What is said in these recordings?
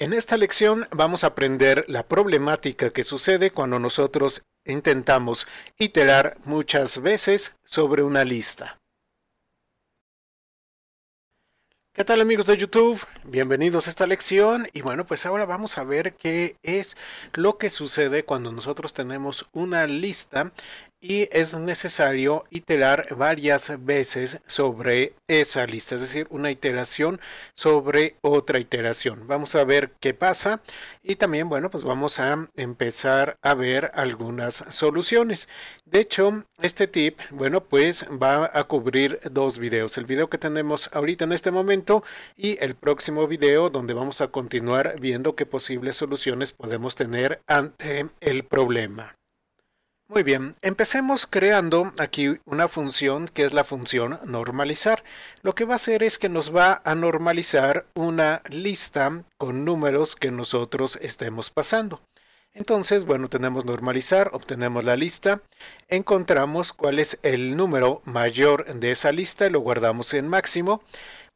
En esta lección vamos a aprender la problemática que sucede cuando nosotros intentamos iterar muchas veces sobre una lista. ¿Qué tal amigos de YouTube? Bienvenidos a esta lección y bueno pues ahora vamos a ver qué es lo que sucede cuando nosotros tenemos una lista y es necesario iterar varias veces sobre esa lista, es decir, una iteración sobre otra iteración. Vamos a ver qué pasa y también, bueno, pues vamos a empezar a ver algunas soluciones. De hecho, este tip, bueno, pues va a cubrir dos videos. El video que tenemos ahorita en este momento y el próximo video donde vamos a continuar viendo qué posibles soluciones podemos tener ante el problema. Muy bien, empecemos creando aquí una función que es la función normalizar. Lo que va a hacer es que nos va a normalizar una lista con números que nosotros estemos pasando. Entonces, bueno, tenemos normalizar, obtenemos la lista, encontramos cuál es el número mayor de esa lista, y lo guardamos en máximo.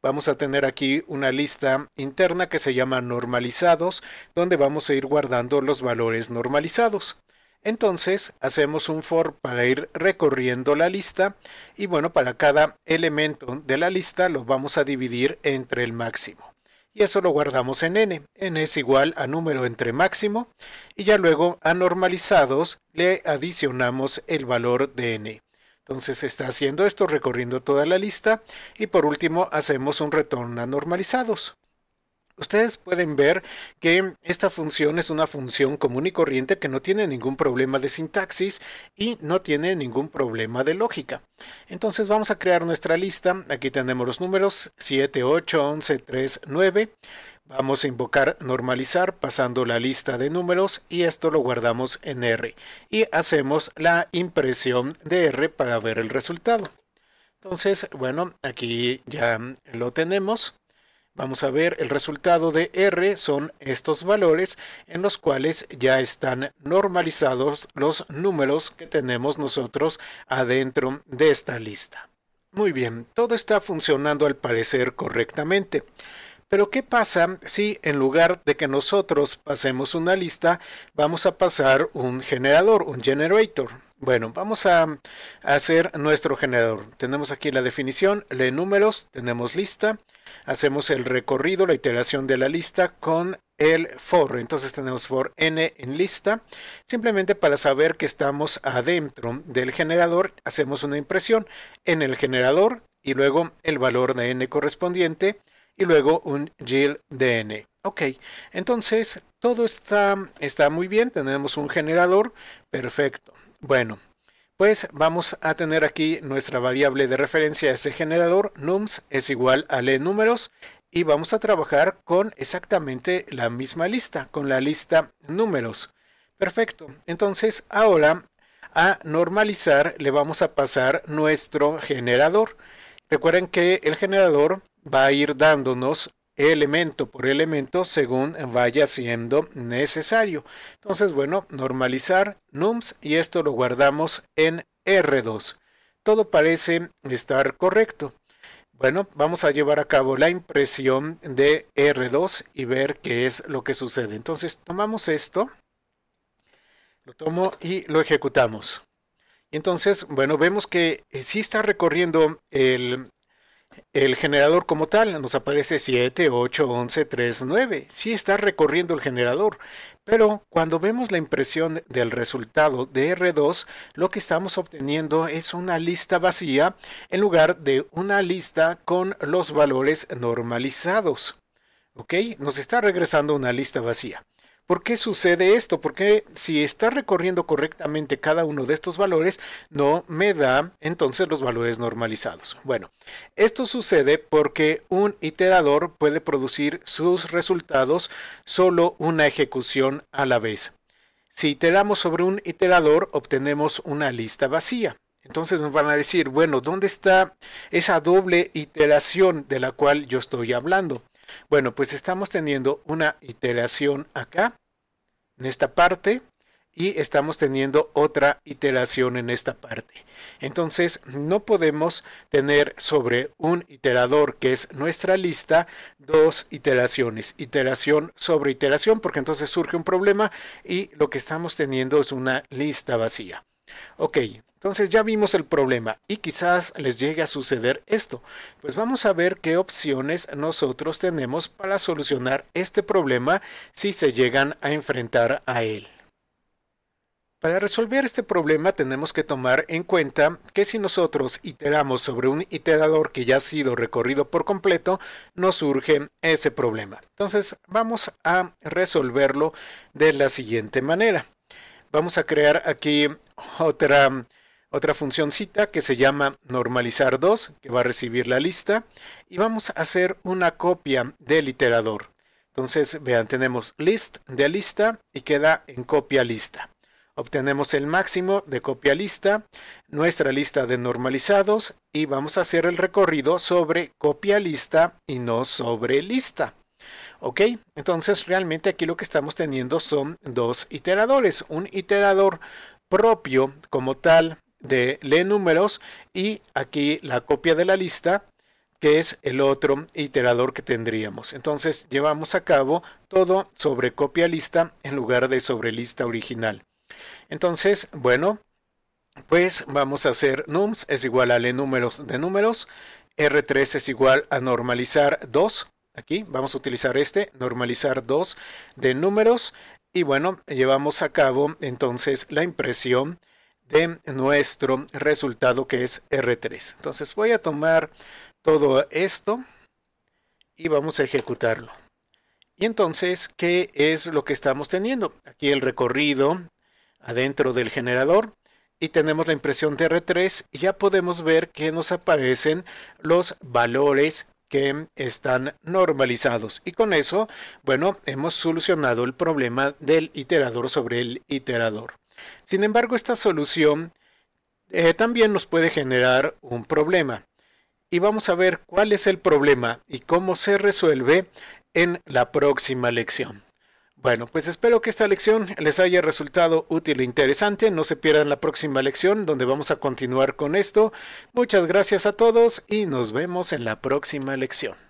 Vamos a tener aquí una lista interna que se llama normalizados, donde vamos a ir guardando los valores normalizados. Entonces hacemos un for para ir recorriendo la lista y bueno, para cada elemento de la lista lo vamos a dividir entre el máximo. Y eso lo guardamos en n. n es igual a número entre máximo y ya luego a normalizados le adicionamos el valor de n. Entonces está haciendo esto recorriendo toda la lista y por último hacemos un retorno a normalizados. Ustedes pueden ver que esta función es una función común y corriente que no tiene ningún problema de sintaxis y no tiene ningún problema de lógica. Entonces vamos a crear nuestra lista. Aquí tenemos los números 7, 8, 11, 3, 9. Vamos a invocar normalizar pasando la lista de números y esto lo guardamos en R. Y hacemos la impresión de R para ver el resultado. Entonces, bueno, aquí ya lo tenemos. Vamos a ver el resultado de R son estos valores en los cuales ya están normalizados los números que tenemos nosotros adentro de esta lista. Muy bien, todo está funcionando al parecer correctamente. Pero ¿qué pasa si en lugar de que nosotros pasemos una lista, vamos a pasar un generador, un generator? Bueno, vamos a hacer nuestro generador. Tenemos aquí la definición, lee números, tenemos lista, hacemos el recorrido, la iteración de la lista con el for. Entonces tenemos for n en lista. Simplemente para saber que estamos adentro del generador, hacemos una impresión en el generador y luego el valor de n correspondiente y luego un yield de n. Ok, entonces todo está, está muy bien, tenemos un generador, perfecto. Bueno, pues vamos a tener aquí nuestra variable de referencia a ese generador, nums es igual a le números y vamos a trabajar con exactamente la misma lista, con la lista números. Perfecto, entonces ahora a normalizar le vamos a pasar nuestro generador. Recuerden que el generador va a ir dándonos elemento por elemento según vaya siendo necesario. Entonces, bueno, normalizar nums y esto lo guardamos en R2. Todo parece estar correcto. Bueno, vamos a llevar a cabo la impresión de R2 y ver qué es lo que sucede. Entonces, tomamos esto, lo tomo y lo ejecutamos. Entonces, bueno, vemos que eh, sí está recorriendo el el generador como tal. Nos aparece 7, 8, 11, 3, 9. Sí está recorriendo el generador, pero cuando vemos la impresión del resultado de R2, lo que estamos obteniendo es una lista vacía en lugar de una lista con los valores normalizados. ¿Ok? Nos está regresando una lista vacía. ¿Por qué sucede esto? Porque si está recorriendo correctamente cada uno de estos valores, no me da entonces los valores normalizados. Bueno, esto sucede porque un iterador puede producir sus resultados solo una ejecución a la vez. Si iteramos sobre un iterador, obtenemos una lista vacía. Entonces nos van a decir, bueno, ¿dónde está esa doble iteración de la cual yo estoy hablando? Bueno, pues estamos teniendo una iteración acá, en esta parte, y estamos teniendo otra iteración en esta parte. Entonces, no podemos tener sobre un iterador, que es nuestra lista, dos iteraciones, iteración sobre iteración, porque entonces surge un problema y lo que estamos teniendo es una lista vacía. Ok, entonces ya vimos el problema y quizás les llegue a suceder esto. Pues vamos a ver qué opciones nosotros tenemos para solucionar este problema si se llegan a enfrentar a él. Para resolver este problema tenemos que tomar en cuenta que si nosotros iteramos sobre un iterador que ya ha sido recorrido por completo, nos surge ese problema. Entonces vamos a resolverlo de la siguiente manera vamos a crear aquí otra, función cita que se llama normalizar 2, que va a recibir la lista, y vamos a hacer una copia del iterador. Entonces, vean, tenemos list de lista y queda en copia lista. Obtenemos el máximo de copia lista, nuestra lista de normalizados y vamos a hacer el recorrido sobre copia lista y no sobre lista. ¿Ok? Entonces realmente aquí lo que estamos teniendo son dos iteradores. Un iterador propio como tal de le números y aquí la copia de la lista que es el otro iterador que tendríamos. Entonces llevamos a cabo todo sobre copia lista en lugar de sobre lista original. Entonces, bueno, pues vamos a hacer nums es igual a le números de números, R3 es igual a normalizar 2, Aquí vamos a utilizar este, normalizar 2 de números. Y bueno, llevamos a cabo entonces la impresión de nuestro resultado que es R3. Entonces voy a tomar todo esto y vamos a ejecutarlo. Y entonces, ¿qué es lo que estamos teniendo? Aquí el recorrido adentro del generador y tenemos la impresión de R3 y ya podemos ver que nos aparecen los valores que están normalizados. Y con eso, bueno, hemos solucionado el problema del iterador sobre el iterador. Sin embargo, esta solución eh, también nos puede generar un problema. Y vamos a ver cuál es el problema y cómo se resuelve en la próxima lección. Bueno, pues espero que esta lección les haya resultado útil e interesante. No se pierdan la próxima lección donde vamos a continuar con esto. Muchas gracias a todos y nos vemos en la próxima lección.